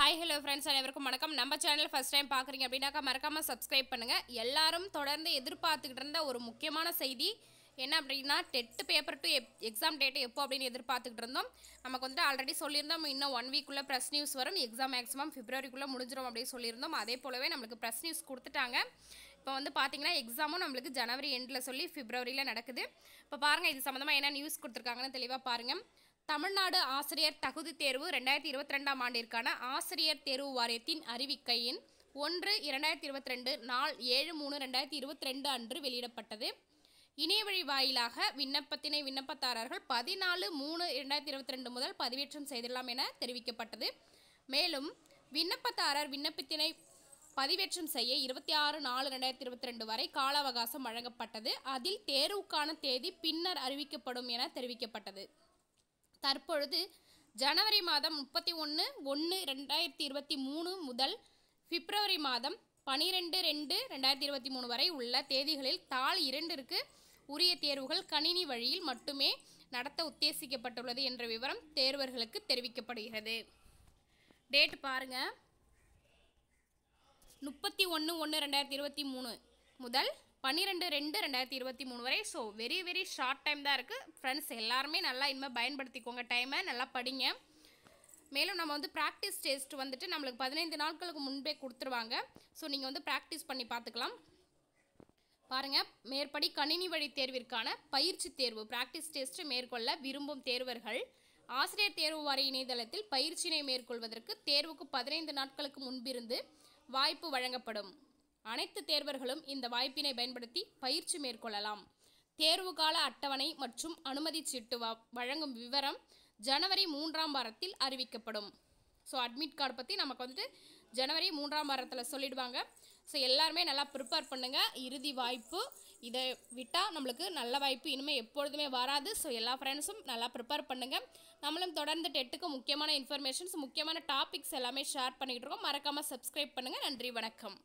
hi hello friends அனைவருக்கும் வணக்கம் நம்ம சேனல் ஃபஸ்ட் டைம் பார்க்குறீங்க அப்படின்னாக்கா மறக்காமல் சப்ஸ்கிரைப் பண்ணுங்கள் எல்லாரும் தொடர்ந்து எதிர்பார்த்துக்கிட்டு இருந்த ஒரு முக்கியமான செய்தி என்ன அப்படின்னா டெட்டு பேப்பர் டு எப் எக்ஸாம் டேட்டு எப்போ அப்படின்னு எதிர்பார்த்துக்கிட்டு இருந்தோம் நமக்கு வந்துட்டு ஆல்ரெடி சொல்லியிருந்தோம் இன்னும் ஒன் வீக்குள்ளே ப்ரெஸ் நியூஸ் வரும் எக்ஸாம் மேக்ஸிமம் ஃபிப்ரவரிக்குள்ளே முடிஞ்சிடும் அப்படின்னு சொல்லியிருந்தோம் அதே போலவே நம்மளுக்கு ப்ரெஸ் நியூஸ் கொடுத்துட்டாங்க இப்போ வந்து பார்த்தீங்கன்னா எக்ஸாமும் நம்மளுக்கு ஜனவரி எண்டில் சொல்லி ஃபிப்ரவரியில் நடக்குது இப்போ பாருங்கள் இது சம்மந்தமாக என்ன நியூஸ் கொடுத்துருக்காங்கன்னு தெளிவாக பாருங்கள் தமிழ்நாடு ஆசிரியர் தகுதி தேர்வு ரெண்டாயிரத்தி இருபத்தி ரெண்டாம் ஆண்டிற்கான ஆசிரியர் தேர்வு வாரியத்தின் அறிவிக்கையின் ஒன்று இரண்டாயிரத்தி இருபத்தி ரெண்டு நாள் ஏழு மூணு ரெண்டாயிரத்தி இருபத்தி ரெண்டு அன்று வெளியிடப்பட்டது இணையவழி வாயிலாக விண்ணப்பத்தினை விண்ணப்பதாரர்கள் பதினாலு மூணு இரண்டாயிரத்தி இருபத்தி ரெண்டு முதல் பதிவேற்றம் செய்திடலாம் என தெரிவிக்கப்பட்டது மேலும் விண்ணப்பதாரர் விண்ணப்பத்தினை பதிவேற்றம் செய்ய இருபத்தி ஆறு நாலு ரெண்டாயிரத்தி இருபத்தி ரெண்டு வரை கால அவகாசம் வழங்கப்பட்டது அதில் தேர்வுக்கான தேதி பின்னர் அறிவிக்கப்படும் என தெரிவிக்கப்பட்டது தற்பொழுது ஜனவரி மாதம் முப்பத்தி ஒன்று ஒன்று ரெண்டாயிரத்தி இருபத்தி மூணு முதல் பிப்ரவரி மாதம் பனிரெண்டு ரெண்டு ரெண்டாயிரத்தி இருபத்தி மூணு வரை உள்ள தேதிகளில் தாள் இரண்டிற்கு உரிய தேர்வுகள் கணினி வழியில் மட்டுமே நடத்த உத்தேசிக்கப்பட்டுள்ளது என்ற விவரம் தேர்வர்களுக்கு தெரிவிக்கப்படுகிறது டேட் பாருங்கள் முப்பத்தி ஒன்று ஒன்று ரெண்டாயிரத்தி இருபத்தி மூணு முதல் பன்னிரெண்டு ரெண்டு ரெண்டாயிரத்தி இருபத்தி மூணு வரை so very very short time தான் இருக்குது ஃப்ரெண்ட்ஸ் எல்லாருமே நல்லா இனிமேல் பயன்படுத்திக்கோங்க டைமை நல்லா படிங்க மேலும் நம்ம வந்து ப்ராக்டிஸ் டெஸ்ட் வந்துட்டு நம்மளுக்கு பதினைந்து நாட்களுக்கு முன்பே கொடுத்துருவாங்க ஸோ நீங்கள் வந்து ப்ராக்டிஸ் பண்ணி பார்த்துக்கலாம் பாருங்கள் மேற்படி கணினி வழி தேர்விற்கான பயிற்சி தேர்வு ப்ராக்டிஸ் டெஸ்ட் மேற்கொள்ள விரும்பும் தேர்வர்கள் ஆசிரியர் தேர்வு வாரிய இணையதளத்தில் பயிற்சியினை மேற்கொள்வதற்கு தேர்வுக்கு பதினைந்து நாட்களுக்கு முன்பிருந்து வாய்ப்பு வழங்கப்படும் அனைத்து தேர்வர்களும் இந்த வாய்ப்பினை பயன்படுத்தி பயிற்சி மேற்கொள்ளலாம் தேர்வு கால அட்டவணை மற்றும் அனுமதி சீட்டு வழங்கும் விவரம் ஜனவரி மூன்றாம் வாரத்தில் அறிவிக்கப்படும் ஸோ அட்மிட் கார்டு பற்றி நமக்கு வந்துட்டு ஜனவரி மூன்றாம் வாரத்தில் சொல்லிடுவாங்க ஸோ எல்லாருமே நல்லா ப்ரிப்பேர் பண்ணுங்கள் இறுதி வாய்ப்பு இதை விட்டால் நம்மளுக்கு நல்ல வாய்ப்பு இனிமேல் எப்பொழுதுமே வராது ஸோ எல்லா ஃப்ரெண்ட்ஸும் நல்லா ப்ரிப்பேர் பண்ணுங்கள் நம்மளும் தொடர்ந்து டெட்டுக்கு முக்கியமான இன்ஃபர்மேஷன்ஸ் முக்கியமான டாபிக்ஸ் எல்லாமே ஷேர் பண்ணிக்கிட்டு இருக்கோம் மறக்காமல் சப்ஸ்கிரைப் பண்ணுங்கள் நன்றி வணக்கம்